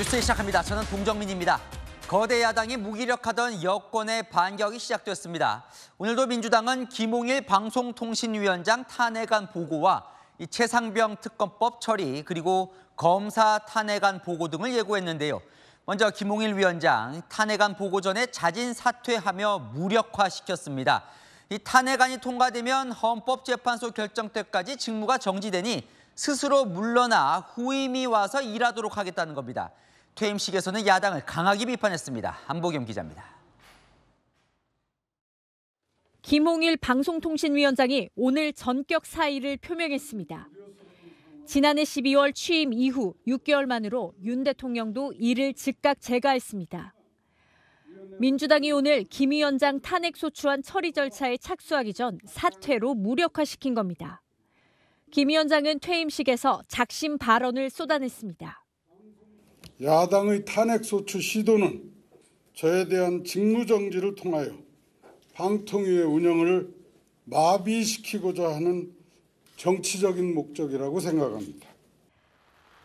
뉴스 시작합니다. 저는 동정민입니다. 거대 야당이 무기력하던 여권의 반격이 시작됐습니다. 오늘도 민주당은 김홍일 방송통신위원장 탄핵안 보고와 이 최상병 특검법 처리 그리고 검사 탄핵안 보고 등을 예고했는데요. 먼저 김홍일 위원장 탄핵안 보고 전에 자진 사퇴하며 무력화시켰습니다. 이 탄핵안이 통과되면 헌법재판소 결정 때까지 직무가 정지되니 스스로 물러나 후임이 와서 일하도록 하겠다는 겁니다. 퇴임식에서는 야당을 강하게 비판했습니다. 한보겸 기자입니다. 김홍일 방송통신위원장이 오늘 전격 사의를 표명했습니다. 지난해 12월 취임 이후 6개월 만으로 윤 대통령도 이를 즉각 제가했습니다. 민주당이 오늘 김 위원장 탄핵 소추안 처리 절차에 착수하기 전 사퇴로 무력화시킨 겁니다. 김 위원장은 퇴임식에서 작심 발언을 쏟아냈습니다. 야당의 탄핵소추 시도는 저에 대한 직무정지를 통하여 방통위의 운영을 마비시키고자 하는 정치적인 목적이라고 생각합니다.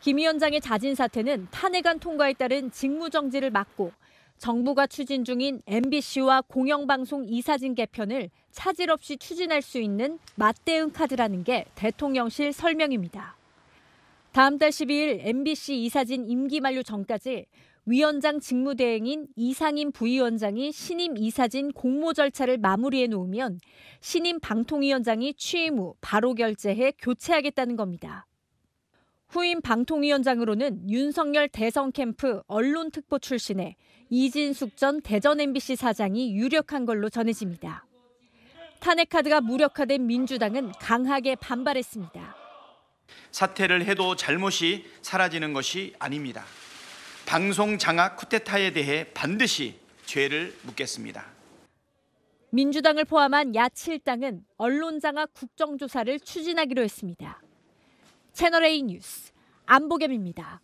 김 위원장의 자진 사퇴는 탄핵안 통과에 따른 직무정지를 막고 정부가 추진 중인 MBC와 공영방송 이사진 개편을 차질 없이 추진할 수 있는 맞대응 카드라는 게 대통령실 설명입니다. 다음 달 12일 MBC 이사진 임기 만료 전까지 위원장 직무대행인 이상임 부위원장이 신임 이사진 공모 절차를 마무리해 놓으면 신임 방통위원장이 취임 후 바로 결재해 교체하겠다는 겁니다. 후임 방통위원장으로는 윤석열 대선 캠프 언론특보 출신의 이진숙 전 대전 MBC 사장이 유력한 걸로 전해집니다. 탄핵 카드가 무력화된 민주당은 강하게 반발했습니다. 사퇴를 해도 잘못이 사라지는 것이 아닙니다. 방송 장악 쿠데타에 대해 반드시 죄를 묻겠습니다. 민주당을 포함한 야7당은 언론 장악 국정조사를 추진하기로 했습니다. 채널A 뉴스 안보겸입니다.